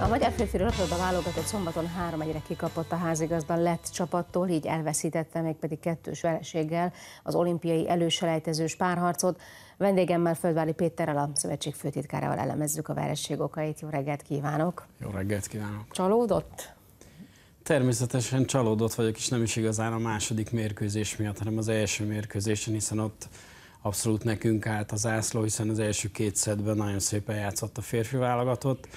A magyar férfi labda válogatott szombaton három egyre kikapott a házigazda lett csapattól, így elveszítette még pedig kettős vereséggel az olimpiai előselejtezős párharcot. Vendégemmel Földvári Péterrel, a szövetség főtitkárával elemezzük a vereség okait. Jó reggelt kívánok! Jó reggelt kívánok! Csalódott? Természetesen csalódott vagyok, és nem is igazán a második mérkőzés miatt, hanem az első mérkőzésen, hiszen ott abszolút nekünk állt az ászló, hiszen az első két szedben nagyon szépen játszott a férfi válogatott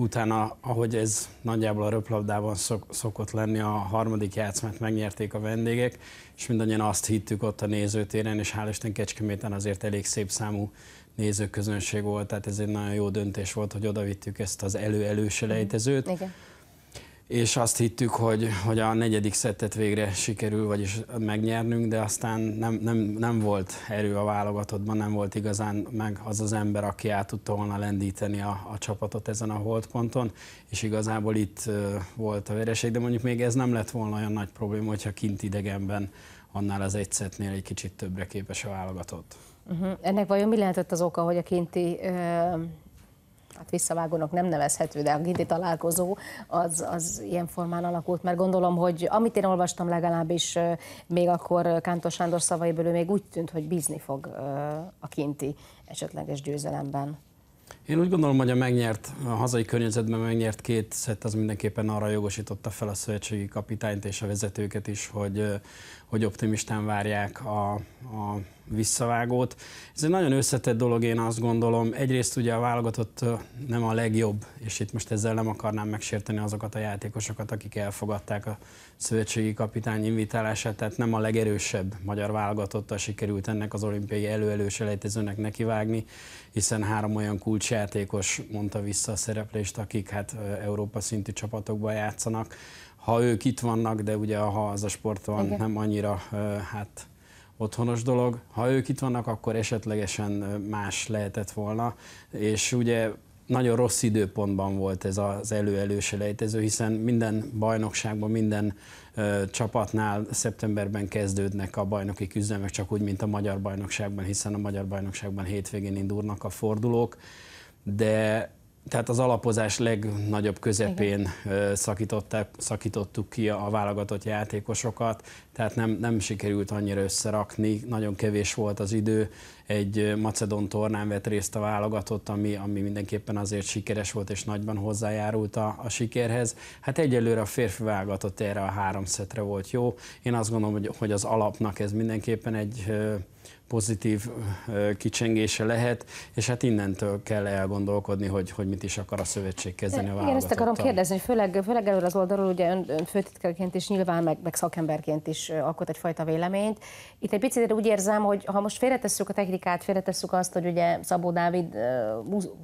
Utána, ahogy ez nagyjából a röplabdában szok, szokott lenni, a harmadik játszmát megnyerték a vendégek, és mindannyian azt hittük ott a nézőtéren, és hál' Isten Kecskeméten azért elég szép számú nézőközönség volt, tehát ez egy nagyon jó döntés volt, hogy oda vittük ezt az elő-előselejtezőt. Igen és azt hittük, hogy, hogy a negyedik szettet végre sikerül, vagyis megnyernünk, de aztán nem, nem, nem volt erő a válogatottban, nem volt igazán meg az az ember, aki át tudta volna lendíteni a, a csapatot ezen a holdponton, és igazából itt volt a vereség, de mondjuk még ez nem lett volna olyan nagy probléma, hogyha kint idegenben annál az egy szettnél egy kicsit többre képes a válogatott. Uh-huh. Ennek vajon mi lehetett az oka, hogy a kinti uh hát visszavágónak nem nevezhető, de a Gidi találkozó az, az ilyen formán alakult, mert gondolom, hogy amit én olvastam legalábbis még akkor Kántor Sándor szavaiból, ő még úgy tűnt, hogy bízni fog a kinti esetleges győzelemben. Én úgy gondolom, hogy a megnyert, a hazai környezetben megnyert két szett az mindenképpen arra jogosította fel a szövetségi kapitányt és a vezetőket is, hogy, hogy optimistán várják a, a visszavágót. Ez egy nagyon összetett dolog, én azt gondolom. Egyrészt ugye a válogatott nem a legjobb, és itt most ezzel nem akarnám megsérteni azokat a játékosokat, akik elfogadták a szövetségi kapitány invitálását, tehát nem a legerősebb magyar válogatottal sikerült ennek az olimpiai előelős nekivágni, hiszen három olyan kulcsjátékos mondta vissza a szereplést, akik hát Európa szintű csapatokban játszanak. Ha ők itt vannak, de ugye ha az a sport van, Igen. nem annyira hát otthonos dolog. Ha ők itt vannak, akkor esetlegesen más lehetett volna, és ugye nagyon rossz időpontban volt ez az elő-előselejtező, hiszen minden bajnokságban, minden ö, csapatnál szeptemberben kezdődnek a bajnoki küzdelmek, csak úgy, mint a magyar bajnokságban, hiszen a magyar bajnokságban hétvégén indulnak a fordulók, de tehát az alapozás legnagyobb közepén szakítottuk ki a válogatott játékosokat, tehát nem, nem sikerült annyira összerakni, nagyon kevés volt az idő. Egy macedon tornán vett részt a válogatott, ami, ami mindenképpen azért sikeres volt és nagyban hozzájárult a, a sikerhez. Hát egyelőre a férfi válogatott erre a három szetre volt jó. Én azt gondolom, hogy, hogy az alapnak ez mindenképpen egy pozitív kicsengése lehet, és hát innentől kell elgondolkodni, hogy, hogy mit is akar a szövetség kezdeni a Igen, ezt akarom kérdezni, hogy főleg, főleg erről az oldalról, ugye ön, ön főtitkárként is nyilván, meg, meg szakemberként is alkot egyfajta véleményt. Itt egy picit úgy érzem, hogy ha most félretesszük a technikát, félretesszük azt, hogy ugye Szabó Dávid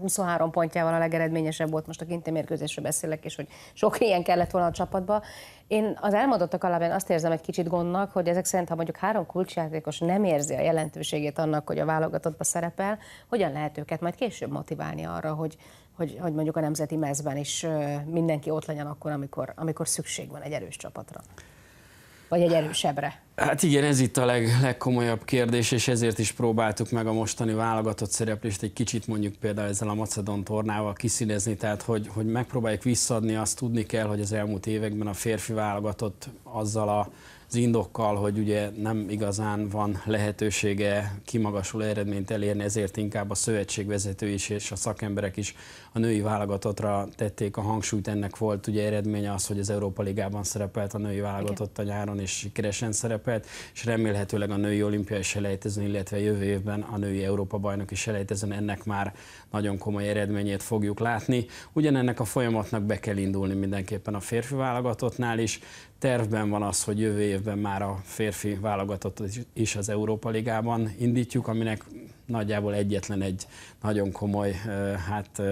23 pontjával a legeredményesebb volt, most a kinti mérkőzésről beszélek, és hogy sok ilyen kellett volna a csapatba, én az elmondottak alapján azt érzem egy kicsit gondnak, hogy ezek szerint, ha mondjuk három kulcsjátékos nem érzi a jelentőségét annak, hogy a válogatottba szerepel, hogyan lehet őket majd később motiválni arra, hogy, hogy, hogy mondjuk a nemzeti mezben is mindenki ott legyen akkor, amikor, amikor szükség van egy erős csapatra? Vagy egy erősebbre? Hát igen, ez itt a leg, legkomolyabb kérdés, és ezért is próbáltuk meg a mostani válogatott szereplést egy kicsit mondjuk például ezzel a Macedon tornával kiszínezni, tehát hogy, hogy megpróbáljuk visszadni, azt tudni kell, hogy az elmúlt években a férfi válogatott azzal a az indokkal, hogy ugye nem igazán van lehetősége kimagasuló eredményt elérni, ezért inkább a szövetségvezető is és a szakemberek is a női válogatottra tették a hangsúlyt. Ennek volt ugye eredménye az, hogy az Európa Ligában szerepelt a női válogatott a nyáron, és sikeresen szerepelt, és remélhetőleg a női olimpiai selejtezőn, illetve jövő évben a női Európa bajnoki selejtezőn ennek már nagyon komoly eredményét fogjuk látni. Ugyanennek a folyamatnak be kell indulni mindenképpen a férfi válogatottnál is. Tervben van az, hogy jövő év évben már a férfi válogatott is az Európa Ligában indítjuk, aminek nagyjából egyetlen egy nagyon komoly hát,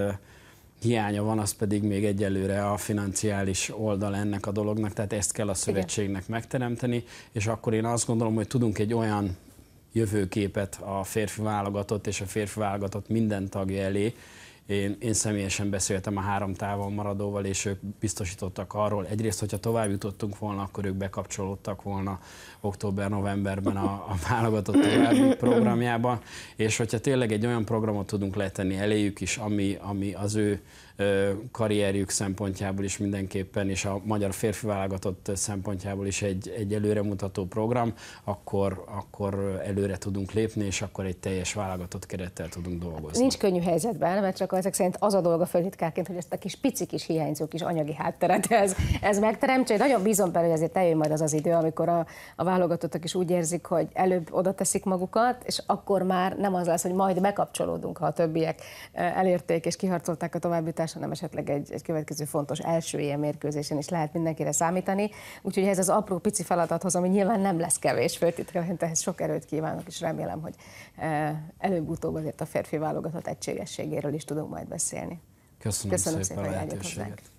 hiánya van, az pedig még egyelőre a financiális oldal ennek a dolognak, tehát ezt kell a szövetségnek megteremteni, és akkor én azt gondolom, hogy tudunk egy olyan jövőképet a férfi válogatott és a férfi válogatott minden tagja elé én, én személyesen beszéltem a három távon maradóval, és ők biztosítottak arról, egyrészt, hogyha tovább jutottunk volna, akkor ők bekapcsolódtak volna október-novemberben a, a válogatott további programjába, és hogyha tényleg egy olyan programot tudunk letenni eléjük is, ami, ami az ő karrierjük szempontjából is mindenképpen, és a magyar férfi válogatott szempontjából is egy, egy előremutató program, akkor, akkor előre tudunk lépni, és akkor egy teljes válogatott kerettel tudunk dolgozni. Nincs könnyű helyzetben, mert csak akkor ezek szerint az a dolga föltitkárként, hogy ezt a kis pici kis hiányzó kis anyagi hátteret ez, ez megteremtse. nagyon bízom benne, hogy azért eljön majd az az idő, amikor a, a válogatottak is úgy érzik, hogy előbb oda teszik magukat, és akkor már nem az lesz, hogy majd bekapcsolódunk, ha a többiek eh, elérték és kiharcolták a továbbítást, hanem esetleg egy, egy következő fontos első ilyen mérkőzésen is lehet mindenkire számítani. Úgyhogy ez az apró pici feladathoz, ami nyilván nem lesz kevés főtitkárként, ehhez sok erőt kívánok, és remélem, hogy eh, előbb-utóbb azért a férfi válogatott egységességéről is tudom tudunk majd beszélni. Köszönöm, Köszönöm szépen, szépen hogy eljött